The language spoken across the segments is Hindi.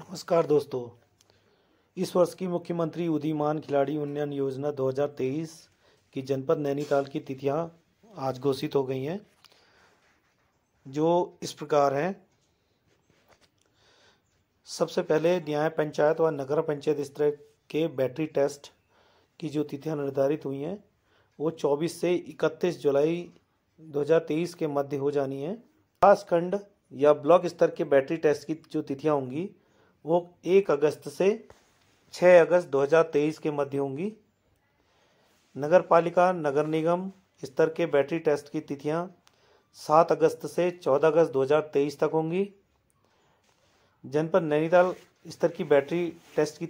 नमस्कार दोस्तों इस वर्ष की मुख्यमंत्री उदीमान खिलाड़ी उन्नयन योजना 2023 की जनपद नैनीताल की तिथियां आज घोषित हो गई हैं जो इस प्रकार हैं सबसे पहले न्याय पंचायत व नगर पंचायत स्तर के बैटरी टेस्ट की जो तिथियां निर्धारित हुई हैं वो 24 से 31 जुलाई 2023 के मध्य हो जानी है विकासखंड या ब्लॉक स्तर के बैटरी टेस्ट की जो तिथियां होंगी वो एक अगस्त से 6 अगस्त 2023 के मध्य होंगी नगर पालिका नगर निगम स्तर के बैटरी टेस्ट की तिथियां 7 अगस्त से 14 अगस्त 2023 तक होंगी जनपद नैनीताल स्तर की बैटरी टेस्ट की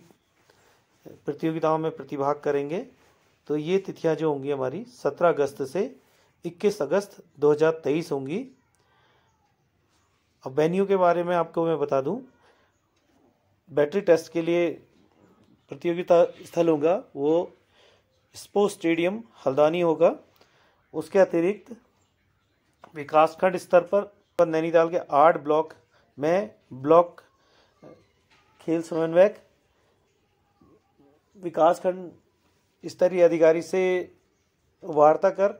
प्रतियोगिताओं में प्रतिभाग करेंगे तो ये तिथियां जो होंगी हमारी 17 अगस्त से 21 अगस्त 2023 होंगी अब वेन्यू के बारे में आपको मैं बता दूं बैटरी टेस्ट के लिए प्रतियोगिता स्थल होगा वो स्पोर्ट्स स्टेडियम हल्दानी होगा उसके अतिरिक्त विकासखंड स्तर पर नैनीताल के आठ ब्लॉक में ब्लॉक खेल समन्वयक विकासखंड स्तरीय अधिकारी से वार्ता कर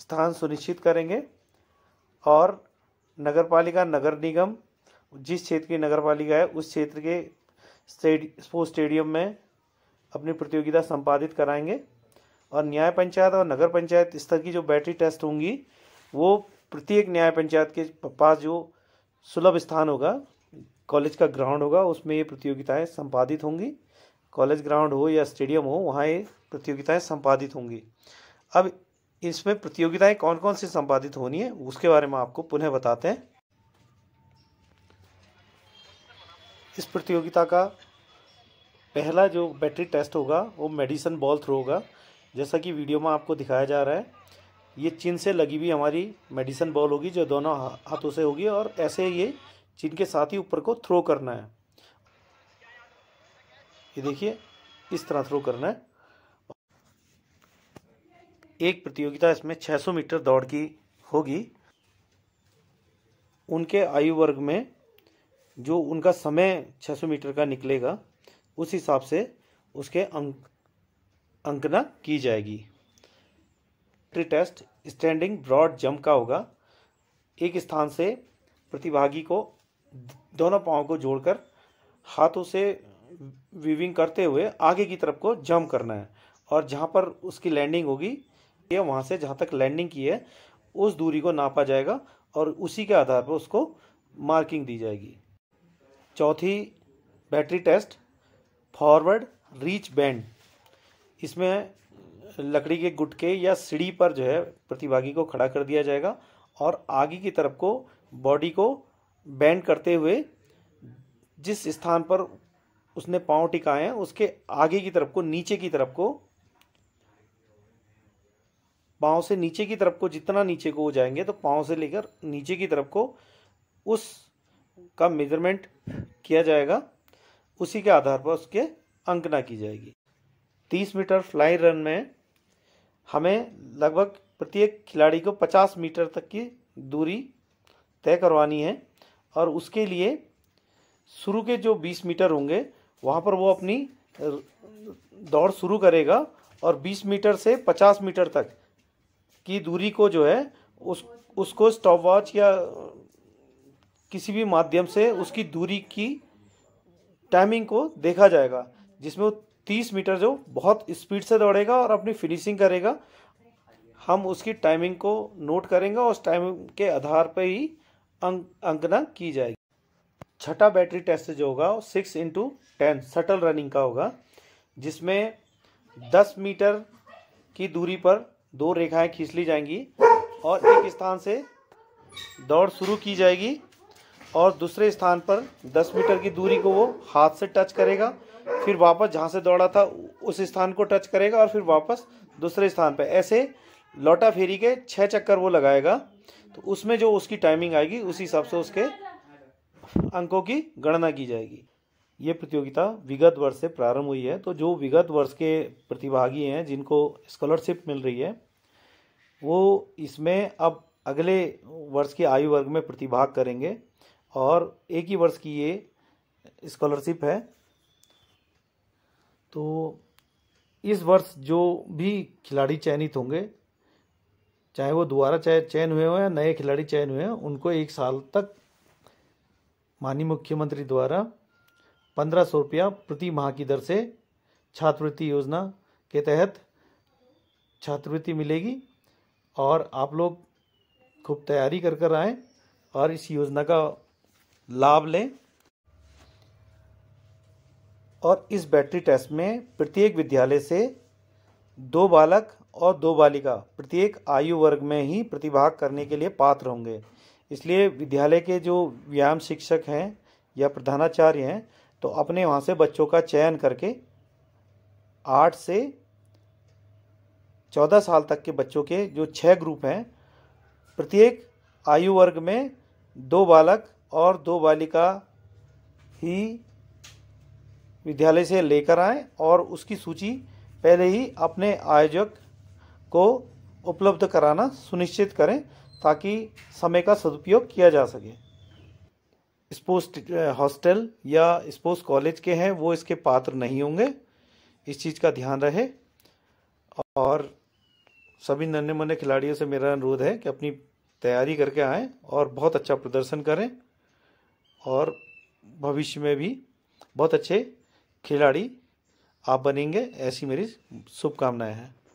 स्थान सुनिश्चित करेंगे और नगरपालिका नगर निगम जिस क्षेत्र की नगर पालिका है उस क्षेत्र के स्पोर्ट्स स्टेडियम में अपनी प्रतियोगिता संपादित कराएंगे और न्याय पंचायत और नगर पंचायत स्तर की जो बैटरी टेस्ट होंगी वो प्रत्येक न्याय पंचायत के पास जो सुलभ स्थान होगा कॉलेज का ग्राउंड होगा उसमें ये प्रतियोगिताएं संपादित होंगी कॉलेज ग्राउंड हो या स्टेडियम हो वहाँ ये प्रतियोगिताएं संपादित होंगी अब इसमें प्रतियोगिताएं कौन कौन सी संपादित होनी है उसके बारे में आपको पुनः बताते हैं इस प्रतियोगिता का पहला जो बैटरी टेस्ट होगा वो मेडिसन बॉल थ्रो होगा जैसा कि वीडियो में आपको दिखाया जा रहा है ये चिन से लगी हुई हमारी मेडिसन बॉल होगी जो दोनों हाथों से होगी और ऐसे ये चिन के साथ ही ऊपर को थ्रो करना है ये देखिए इस तरह थ्रो करना है एक प्रतियोगिता इसमें 600 मीटर दौड़ की होगी उनके आयु वर्ग में जो उनका समय 600 मीटर का निकलेगा उस हिसाब से उसके अंक अंकना की जाएगी टेस्ट स्टैंडिंग ब्रॉड जंप का होगा एक स्थान से प्रतिभागी को दोनों पाँव को जोड़कर हाथों से वीविंग करते हुए आगे की तरफ को जंप करना है और जहाँ पर उसकी लैंडिंग होगी या वहाँ से जहाँ तक लैंडिंग की है उस दूरी को नापा जाएगा और उसी के आधार पर उसको मार्किंग दी जाएगी चौथी battery test forward reach band इसमें लकड़ी के गुटके या सीढ़ी पर जो है प्रतिभागी को खड़ा कर दिया जाएगा और आगे की तरफ को बॉडी को बैंड करते हुए जिस स्थान पर उसने पांव टिकाए हैं उसके आगे की तरफ को नीचे की तरफ को पाँव से नीचे की तरफ को जितना नीचे को वो जाएंगे तो पाँव से लेकर नीचे की तरफ को उस का मेजरमेंट किया जाएगा उसी के आधार पर उसके अंकना की जाएगी तीस मीटर फ्लाई रन में हमें लगभग प्रत्येक खिलाड़ी को पचास मीटर तक की दूरी तय करवानी है और उसके लिए शुरू के जो बीस मीटर होंगे वहाँ पर वो अपनी दौड़ शुरू करेगा और बीस मीटर से पचास मीटर तक की दूरी को जो है उस उसको स्टॉप वॉच या किसी भी माध्यम से उसकी दूरी की टाइमिंग को देखा जाएगा जिसमें वो तीस मीटर जो बहुत स्पीड से दौड़ेगा और अपनी फिनिशिंग करेगा हम उसकी टाइमिंग को नोट करेंगे और उस टाइमिंग के आधार पर ही अंक अंकना की जाएगी छठा बैटरी टेस्ट जो होगा वो six into ten shuttle running का होगा जिसमें दस मीटर की दूरी पर दो रेखाएं खींच ली जाएंगी और एक स्थान से दौड़ शुरू की जाएगी और दूसरे स्थान पर 10 मीटर की दूरी को वो हाथ से टच करेगा फिर वापस जहाँ से दौड़ा था उस स्थान को टच करेगा और फिर वापस दूसरे स्थान पर ऐसे लौटा फेरी के छः चक्कर वो लगाएगा तो उसमें जो उसकी टाइमिंग आएगी उसी हिसाब से उसके अंकों की गणना की जाएगी ये प्रतियोगिता विगत वर्ष से प्रारंभ हुई है तो जो विगत वर्ष के प्रतिभागी हैं जिनको स्कॉलरशिप मिल रही है वो इसमें अब अगले वर्ष के आयु वर्ग में प्रतिभाग करेंगे और एक ही वर्ष की ये स्कॉलरशिप है तो इस वर्ष जो भी खिलाड़ी चयनित होंगे चाहे वो दोबारा चाहे चयन हुए हों या नए खिलाड़ी चयन हुए हों उनको एक साल तक माननीय मुख्यमंत्री द्वारा पंद्रह सौ रुपया प्रति माह की दर से छात्रवृत्ति योजना के तहत छात्रवृत्ति मिलेगी और आप लोग खूब तैयारी कर कर आएँ और इस योजना का लाभ लें और इस बैटरी टेस्ट में प्रत्येक विद्यालय से दो बालक और दो बालिका प्रत्येक आयु वर्ग में ही प्रतिभाग करने के लिए पात्र होंगे इसलिए विद्यालय के जो व्यायाम शिक्षक हैं या प्रधानाचार्य हैं तो अपने वहाँ से बच्चों का चयन करके आठ से चौदह साल तक के बच्चों के जो छः ग्रुप हैं प्रत्येक आयु वर्ग में दो बालक और दो बालिका ही विद्यालय से लेकर आएं और उसकी सूची पहले ही अपने आयोजक को उपलब्ध कराना सुनिश्चित करें ताकि समय का सदुपयोग किया जा सके स्पोर्ट्स हॉस्टल या स्पोर्ट्स कॉलेज के हैं वो इसके पात्र नहीं होंगे इस चीज़ का ध्यान रहे और सभी नन्हे मन्ने खिलाड़ियों से मेरा अनुरोध है कि अपनी तैयारी करके आएँ और बहुत अच्छा प्रदर्शन करें और भविष्य में भी बहुत अच्छे खिलाड़ी आप बनेंगे ऐसी मेरी शुभकामनाएँ हैं